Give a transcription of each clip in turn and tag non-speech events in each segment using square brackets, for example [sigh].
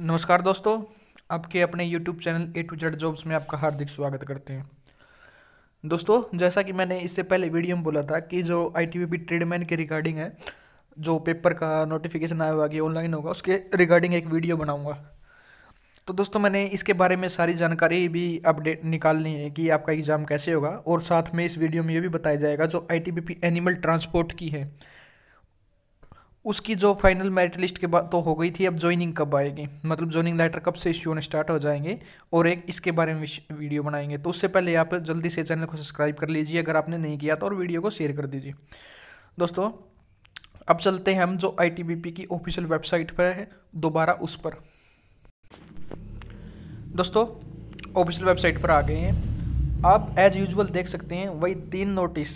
नमस्कार दोस्तों आपके अपने YouTube channel A to Z jobs में आपका हार्दिक स्वागत करते हैं दोस्तों जैसा कि मैंने इससे पहले वीडियो में बोला था कि जो आई टी बी ट्रेडमैन के रिगार्डिंग है जो पेपर का नोटिफिकेशन आया हुआ कि ऑनलाइन होगा उसके रिगार्डिंग एक वीडियो बनाऊंगा तो दोस्तों मैंने इसके बारे में सारी जानकारी भी अपडेट निकालनी है कि आपका एग्ज़ाम कैसे होगा और साथ में इस वीडियो में ये भी बताया जाएगा जो आई एनिमल ट्रांसपोर्ट की है उसकी जो फाइनल मेरिट लिस्ट के बाद तो हो गई थी अब ज्वाइनिंग कब आएगी मतलब ज्वाइनिंग लेटर कब से इश्यू होने स्टार्ट हो जाएंगे और एक इसके बारे में वीडियो बनाएंगे तो उससे पहले आप जल्दी से चैनल को सब्सक्राइब कर लीजिए अगर आपने नहीं किया तो और वीडियो को शेयर कर दीजिए दोस्तों अब चलते हैं हम जो आई की ऑफिशियल वेबसाइट पर है दोबारा उस पर दोस्तों ऑफिशियल वेबसाइट पर आ गए हैं आप एज यूजल देख सकते हैं वही तीन नोटिस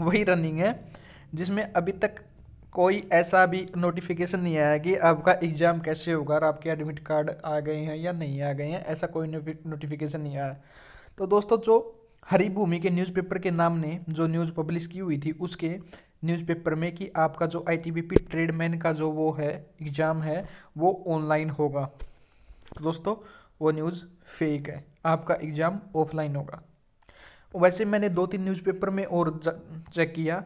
वही रनिंग है जिसमें अभी तक कोई ऐसा भी नोटिफिकेशन नहीं आया कि आपका एग्ज़ाम कैसे होगा और आपके एडमिट कार्ड आ गए हैं या नहीं आ गए हैं ऐसा कोई नोटिफिकेशन नहीं आया तो दोस्तों जो हरिभूमि के न्यूज़पेपर के नाम ने जो न्यूज़ पब्लिश की हुई थी उसके न्यूज़पेपर में कि आपका जो आईटीबीपी ट्रेडमैन का जो वो है एग्ज़ाम है वो ऑनलाइन होगा तो दोस्तों वो न्यूज़ फेक है आपका एग्ज़ाम ऑफलाइन होगा वैसे मैंने दो तीन न्यूज़पेपर में और चेक किया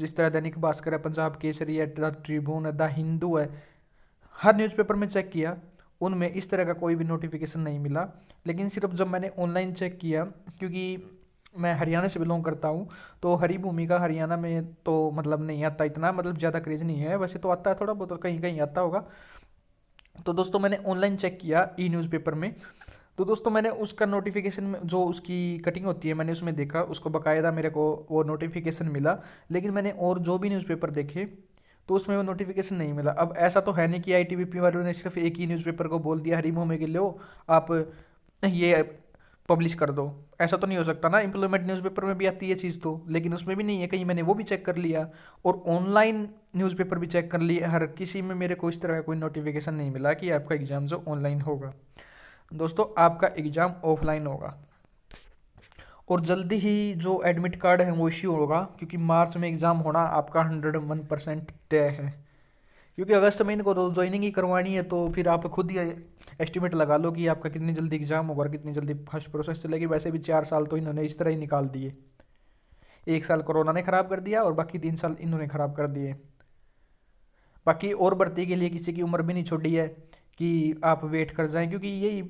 जिस तरह दैनिक भास्कर है पंजाब केसरी है द ट्रिब्यून है द हिंदू है हर न्यूज़पेपर में चेक किया उनमें इस तरह का कोई भी नोटिफिकेशन नहीं मिला लेकिन सिर्फ जब मैंने ऑनलाइन चेक किया क्योंकि मैं हरियाणा से बिलोंग करता हूँ तो हरी भूमि का हरियाणा में तो मतलब नहीं आता इतना मतलब ज़्यादा क्रेज नहीं है वैसे तो आता है थोड़ा बहुत कहीं कहीं आता होगा तो दोस्तों मैंने ऑनलाइन चेक किया ई न्यूज़पेपर में तो दोस्तों मैंने उसका नोटिफिकेशन में जो उसकी कटिंग होती है मैंने उसमें देखा उसको बाकायदा मेरे को वो नोटिफिकेशन मिला लेकिन मैंने और जो भी न्यूज़पेपर देखे तो उसमें वो नोटिफिकेशन नहीं मिला अब ऐसा तो है नहीं कि आई वालों ने सिर्फ एक ही न्यूज़पेपर को बोल दिया हरी में के लो आप ये पब्लिश कर दो ऐसा तो नहीं हो सकता ना इम्प्लॉयमेंट न्यूज़पेपर में भी आती है चीज़ तो लेकिन उसमें भी नहीं है कहीं मैंने वो भी चेक कर लिया और ऑनलाइन न्यूज़पेपर भी चेक कर लिए हर किसी में मेरे को इस तरह का कोई नोटिफिकेशन नहीं मिला कि आपका एग्ज़ाम जो ऑनलाइन होगा दोस्तों आपका एग्ज़ाम ऑफलाइन होगा और जल्दी ही जो एडमिट कार्ड है वो इश्यू होगा क्योंकि मार्च में एग्ज़ाम होना आपका हंड्रेड वन परसेंट तय है क्योंकि अगस्त में इनको ज्वाइनिंग तो ही करवानी है तो फिर आप खुद ही एस्टिमेट लगा लो कि आपका कितनी जल्दी एग्ज़ाम होगा और कितनी जल्दी फर्स्ट प्रोसेस चलेगी वैसे भी चार साल तो इन्होंने इस तरह ही निकाल दिए एक साल कोरोना ने ख़राब कर दिया और बाकी तीन साल इन्होंने ख़राब कर दिए बाकी और भर्ती के लिए किसी की उम्र भी नहीं छोड़ी है कि आप वेट कर जाएं क्योंकि यही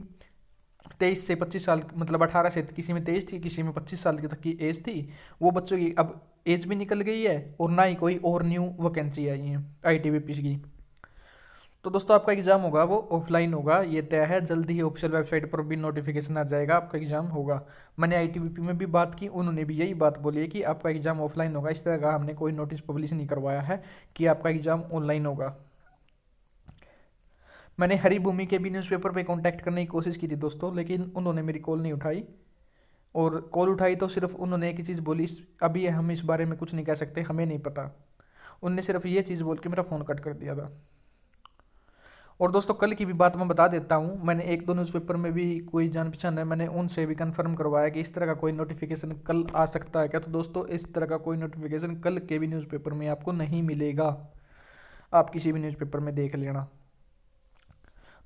तेईस से पच्चीस साल मतलब अठारह से किसी में तेईस थी किसी में पच्चीस साल की तक की एज थी वो बच्चों की अब एज भी निकल गई है और ना ही कोई और न्यू वैकेंसी आई है आई टी की तो दोस्तों आपका एग्ज़ाम होगा वो ऑफलाइन होगा ये तय है जल्द ही ऑफिशियल वेबसाइट पर भी नोटिफिकेशन आ जाएगा आपका एग्ज़ाम होगा मैंने आई में भी बात की उन्होंने भी यही बात बोली है कि आपका एग्ज़ाम ऑफलाइन होगा इस तरह का हमने कोई नोटिस पब्लिश नहीं करवाया है कि आपका एग्ज़ाम ऑनलाइन होगा मैंने हरी भूमि के भी न्यूज़पेपर पे कांटेक्ट करने की कोशिश की थी दोस्तों लेकिन उन्होंने मेरी कॉल नहीं उठाई और कॉल उठाई तो सिर्फ उन्होंने एक चीज़ बोली अभी हम इस बारे में कुछ नहीं कह सकते हमें नहीं पता उनने सिर्फ ये चीज़ बोल के मेरा फ़ोन कट कर दिया था और दोस्तों कल की भी बात मैं बता देता हूँ मैंने एक दो न्यूज़पेपर में भी कोई जान पहचान है मैंने उनसे भी कंफर्म करवाया कि इस तरह का कोई नोटिफिकेशन कल आ सकता है क्या तो दोस्तों इस तरह का कोई नोटिफिकेशन कल के भी न्यूज़पेपर में आपको नहीं मिलेगा आप किसी भी न्यूज़पेपर में देख लेना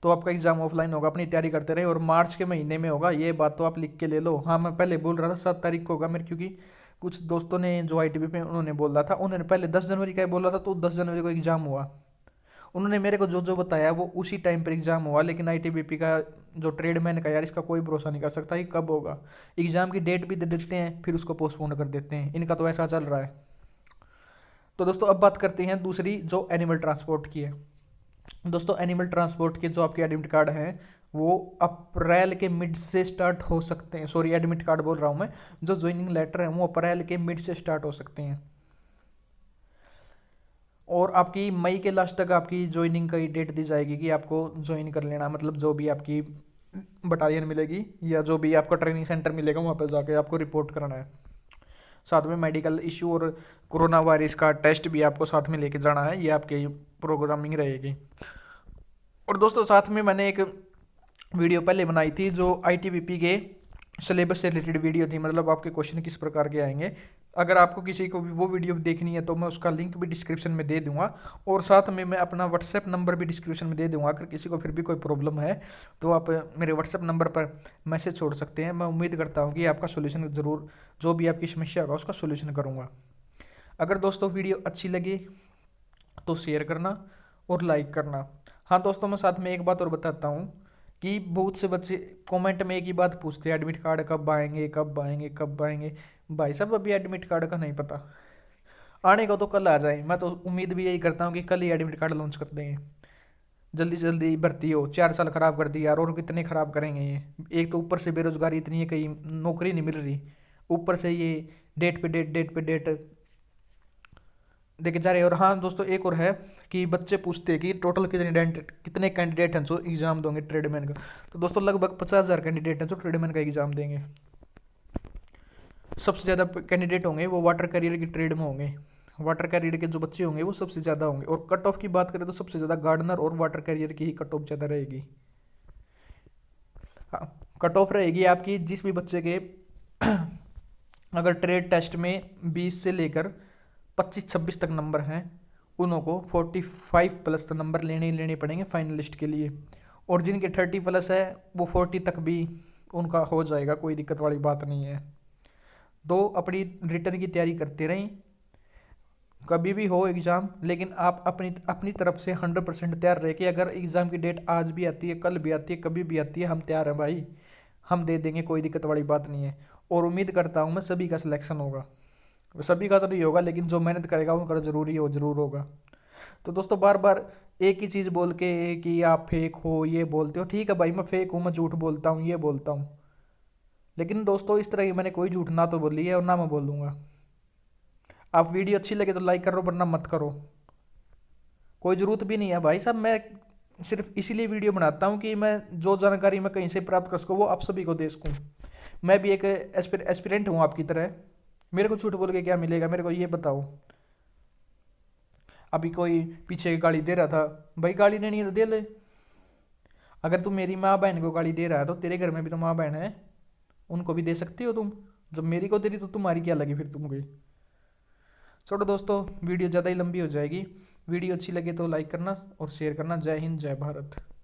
तो आपका एग्जाम ऑफलाइन होगा अपनी तैयारी करते रहे और मार्च के महीने में होगा ये बात तो आप लिख के ले लो हाँ मैं पहले बोल रहा था सात तारीख को होगा मेरे क्योंकि कुछ दोस्तों ने जो आई टी पे उन्होंने बोला था उन्होंने पहले दस जनवरी का ही बोला था तो दस जनवरी को एग्ज़ाम हुआ उन्होंने मेरे को जो जो बताया वो उसी टाइम पर एग्ज़ाम हुआ लेकिन आई का जो ट्रेडमैन का यार इसका कोई भरोसा नहीं कर सकता कि कब होगा एग्ज़ाम की डेट भी दे देते हैं फिर उसको पोस्टपोन कर देते हैं इनका तो ऐसा चल रहा है तो दोस्तों अब बात करते हैं दूसरी जो एनिमल ट्रांसपोर्ट की है दोस्तों एनिमल ट्रांसपोर्ट के जो आपके एडमिट कार्ड हैं वो अप्रैल के मिड से स्टार्ट हो सकते हैं सॉरी एडमिट कार्ड बोल रहा हूँ मैं जो ज्वाइनिंग लेटर है वो अप्रैल के मिड से स्टार्ट हो सकते हैं और आपकी मई के लास्ट तक आपकी ज्वाइनिंग का डेट दी जाएगी कि आपको ज्वाइन कर लेना मतलब जो भी आपकी बटालियन मिलेगी या जो भी आपका ट्रेनिंग सेंटर मिलेगा वहाँ पर जाके आपको रिपोर्ट कराना है साथ में मेडिकल इशू और कोरोना वायरस का टेस्ट भी आपको साथ में लेके जाना है ये आपके प्रोग्रामिंग रहेगी और दोस्तों साथ में मैंने एक वीडियो पहले बनाई थी जो आई के सिलेबस से रिलेटेड वीडियो थी मतलब आपके क्वेश्चन किस प्रकार के आएंगे अगर आपको किसी को भी वो वीडियो देखनी है तो मैं उसका लिंक भी डिस्क्रिप्शन में दे दूंगा और साथ में मैं अपना व्हाट्सएप नंबर भी डिस्क्रिप्शन में दे दूंगा अगर किसी को फिर भी कोई प्रॉब्लम है तो आप मेरे व्हाट्सएप नंबर पर मैसेज छोड़ सकते हैं मैं उम्मीद करता हूँ कि आपका सोल्यूशन ज़रूर जो भी आपकी समस्या होगा उसका सोल्यूशन करूँगा अगर दोस्तों वीडियो अच्छी लगी तो शेयर करना और लाइक करना हाँ दोस्तों मैं साथ में एक बात और बताता हूँ कि बहुत से बच्चे कमेंट में एक ही बात पूछते हैं एडमिट कार्ड कब आएंगे कब आएंगे कब आएंगे भाई साहब अभी एडमिट कार्ड का नहीं पता आने का तो कल आ जाए मैं तो उम्मीद भी यही करता हूँ कि कल ही एडमिट कार्ड लॉन्च कर देंगे जल्दी जल्दी भर्ती हो चार साल ख़राब कर दिया यार और कितने ख़राब करेंगे ये एक तो ऊपर से बेरोज़गारी इतनी है कहीं नौकरी नहीं मिल रही ऊपर से ये डेट पे डेट डेट पे डेट देखे जा रहे हैं और हाँ दोस्तों एक और है कि बच्चे पूछते हैं कि टोटल कितने कितने कैंडिडेट हैं जो एग्ज़ाम दोगे ट्रेडमैन का तो दोस्तों लगभग पचास हज़ार कैंडिडेट हैं जो ट्रेडमैन का एग्ज़ाम देंगे सबसे ज़्यादा कैंडिडेट होंगे वो वाटर करियर की ट्रेड में होंगे वाटर कैरियर के जो बच्चे होंगे वो सबसे ज़्यादा होंगे और कट ऑफ की बात करें तो सबसे ज़्यादा गार्डनर और वाटर कैरियर की ही कट ऑफ ज़्यादा रहेगी कट हाँ, ऑफ रहेगी आपकी जिस भी बच्चे के [clears throat] अगर ट्रेड टेस्ट में बीस से लेकर पच्चीस छब्बीस तक नंबर हैं उनों को फोर्टी फाइव प्लस तक तो नंबर लेने ही लेने पड़ेंगे फाइनलिस्ट के लिए और जिनके थर्टी प्लस है वो फोर्टी तक भी उनका हो जाएगा कोई दिक्कत वाली बात नहीं है दो अपनी रिटर्न की तैयारी करते रहें कभी भी हो एग्ज़ाम लेकिन आप अपनी अपनी तरफ से हंड्रेड परसेंट तैयार रहे के अगर एग्ज़ाम की डेट आज भी आती है कल भी आती है कभी भी आती है हम तैयार हैं भाई हम दे देंगे कोई दिक्कत वाली बात नहीं है और उम्मीद करता हूँ मैं सभी का सिलेक्शन होगा सभी का तो नहीं होगा लेकिन जो मेहनत करेगा उनका तो जरूरी हो जरूर होगा तो दोस्तों बार बार एक ही चीज़ बोल के कि आप फेक हो ये बोलते हो ठीक है भाई मैं फेक हूँ मैं झूठ बोलता हूँ ये बोलता हूँ लेकिन दोस्तों इस तरह की मैंने कोई झूठ ना तो बोली है और ना मैं बोलूँगा आप वीडियो अच्छी लगे तो लाइक करो वरना मत करो कोई ज़रूरत भी नहीं है भाई साहब मैं सिर्फ इसीलिए वीडियो बनाता हूँ कि मैं जो जानकारी मैं कहीं से प्राप्त कर सकूँ वो आप सभी को दे सकूँ मैं भी एक एस्पिरेंट हूँ आपकी तरह मेरे को झूठ बोल के क्या मिलेगा मेरे को ये बताओ अभी कोई पीछे गाली दे रहा था भाई गाली देनी है तो दे ले अगर तुम मेरी माँ बहन को गाली दे रहा है तो तेरे घर में भी तो माँ बहन है उनको भी दे सकती हो तुम जब मेरी को दे रही तो तुम्हारी क्या लगी फिर तुम गई छोटो दोस्तों वीडियो ज़्यादा ही लंबी हो जाएगी वीडियो अच्छी लगे तो लाइक करना और शेयर करना जय हिंद जय भारत